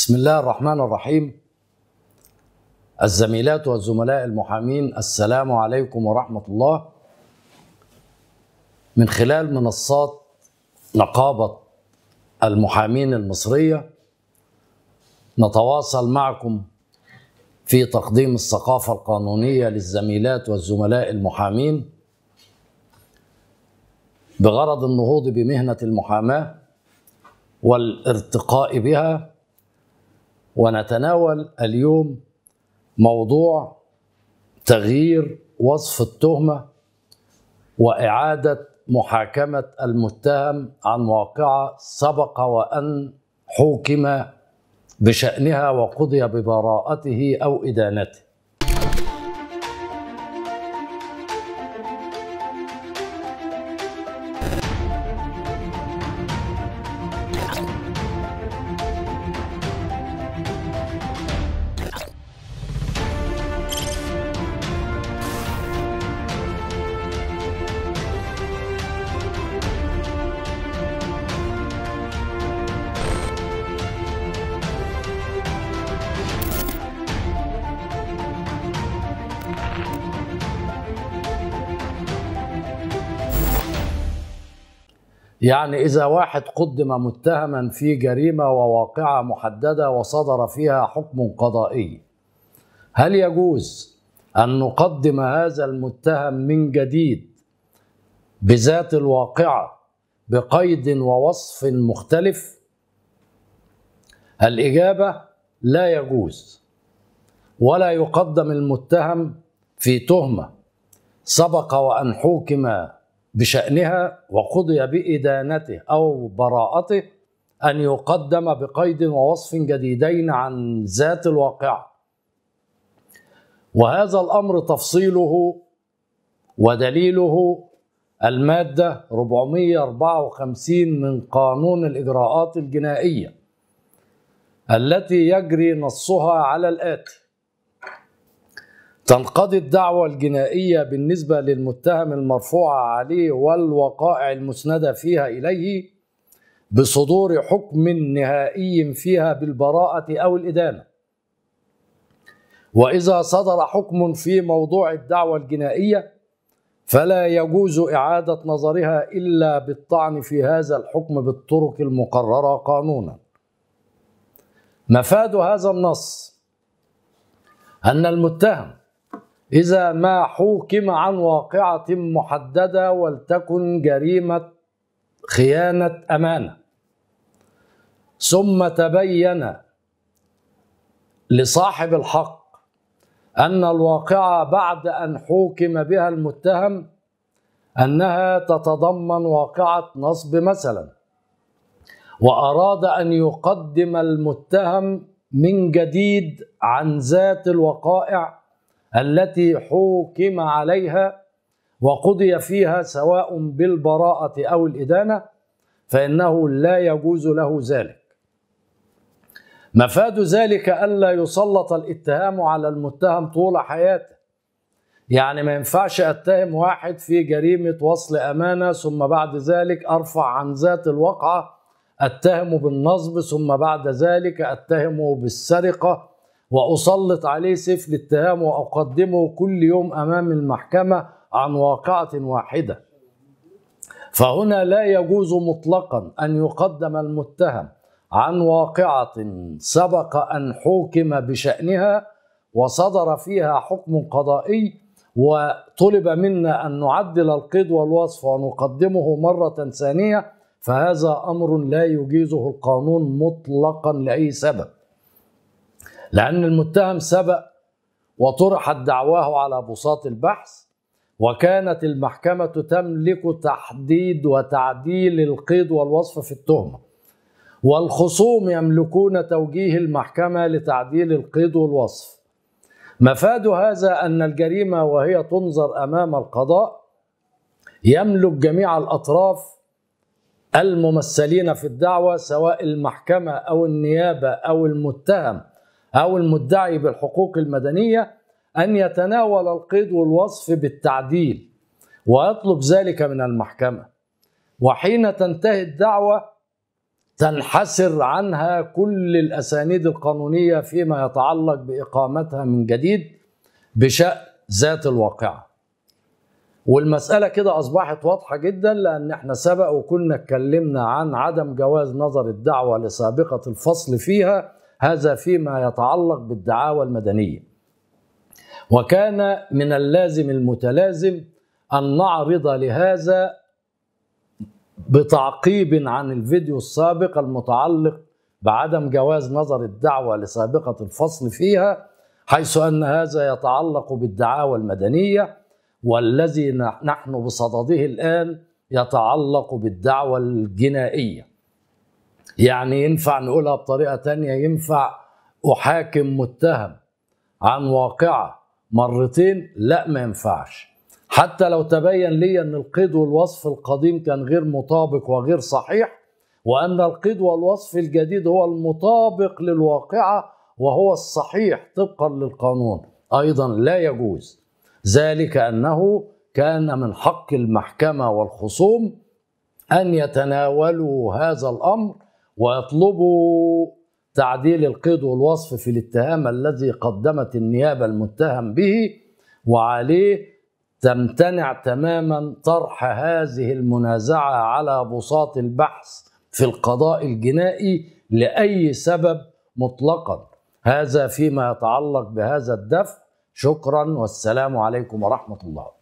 بسم الله الرحمن الرحيم الزميلات والزملاء المحامين السلام عليكم ورحمة الله من خلال منصات نقابة المحامين المصرية نتواصل معكم في تقديم الثقافة القانونية للزميلات والزملاء المحامين بغرض النهوض بمهنة المحاماة والارتقاء بها ونتناول اليوم موضوع تغيير وصف التهمه واعاده محاكمه المتهم عن واقعه سبق وان حوكم بشانها وقضي ببراءته او ادانته يعني إذا واحد قدم متهما في جريمة وواقعة محددة وصدر فيها حكم قضائي هل يجوز أن نقدم هذا المتهم من جديد بذات الواقعة بقيد ووصف مختلف؟ الإجابة لا يجوز ولا يقدم المتهم في تهمة سبق وأن حوكم بشأنها وقضي بإدانته أو براءته أن يقدم بقيد ووصف جديدين عن ذات الواقعة وهذا الأمر تفصيله ودليله المادة 454 من قانون الإجراءات الجنائية التي يجري نصها على الآتي تنقضي الدعوة الجنائية بالنسبة للمتهم المرفوعة عليه والوقائع المسندة فيها إليه بصدور حكم نهائي فيها بالبراءة أو الإدانة وإذا صدر حكم في موضوع الدعوة الجنائية فلا يجوز إعادة نظرها إلا بالطعن في هذا الحكم بالطرق المقررة قانونا مفاد هذا النص أن المتهم إذا ما حوكم عن واقعة محددة ولتكن جريمة خيانة أمانة ثم تبين لصاحب الحق أن الواقعة بعد أن حوكم بها المتهم أنها تتضمن واقعة نصب مثلا وأراد أن يقدم المتهم من جديد عن ذات الوقائع التي حوكم عليها وقضي فيها سواء بالبراءة أو الإدانة فإنه لا يجوز له ذلك مفاد ذلك ألا يسلط الاتهام على المتهم طول حياته يعني ما ينفعش أتهم واحد في جريمة وصل أمانة ثم بعد ذلك أرفع عن ذات الوقعة أتهمه بالنصب ثم بعد ذلك أتهمه بالسرقة وأسلط عليه سيف الاتهام وأقدمه كل يوم أمام المحكمة عن واقعة واحدة فهنا لا يجوز مطلقا أن يقدم المتهم عن واقعة سبق أن حوكم بشأنها وصدر فيها حكم قضائي وطلب منا أن نعدل القيد والوصف ونقدمه مرة ثانية فهذا أمر لا يجيزه القانون مطلقا لأي سبب لأن المتهم سبق وطرحت دعواه على بساط البحث وكانت المحكمة تملك تحديد وتعديل القيد والوصف في التهمة والخصوم يملكون توجيه المحكمة لتعديل القيد والوصف مفاد هذا أن الجريمة وهي تنظر أمام القضاء يملك جميع الأطراف الممثلين في الدعوة سواء المحكمة أو النيابة أو المتهم أو المدعي بالحقوق المدنية أن يتناول القيد والوصف بالتعديل ويطلب ذلك من المحكمة وحين تنتهي الدعوة تنحسر عنها كل الأسانيد القانونية فيما يتعلق بإقامتها من جديد بشأن ذات الواقعة والمسألة كده أصبحت واضحة جدا لأن احنا سبق وكنا اتكلمنا عن عدم جواز نظر الدعوة لسابقة الفصل فيها هذا فيما يتعلق بالدعاوى المدنية وكان من اللازم المتلازم أن نعرض لهذا بتعقيب عن الفيديو السابق المتعلق بعدم جواز نظر الدعوة لسابقة الفصل فيها حيث أن هذا يتعلق بالدعاوى المدنية والذي نحن بصدده الآن يتعلق بالدعوة الجنائية يعني ينفع نقولها بطريقة تانية ينفع أحاكم متهم عن واقعة مرتين لا ما ينفعش حتى لو تبين لي أن القيد والوصف القديم كان غير مطابق وغير صحيح وأن القيد والوصف الجديد هو المطابق للواقعة وهو الصحيح طبقا للقانون أيضا لا يجوز ذلك أنه كان من حق المحكمة والخصوم أن يتناولوا هذا الأمر ويطلبوا تعديل القيد والوصف في الاتهام الذي قدمت النيابة المتهم به وعليه تمتنع تماما طرح هذه المنازعة على بساط البحث في القضاء الجنائي لأي سبب مطلقا هذا فيما يتعلق بهذا الدفع شكرا والسلام عليكم ورحمة الله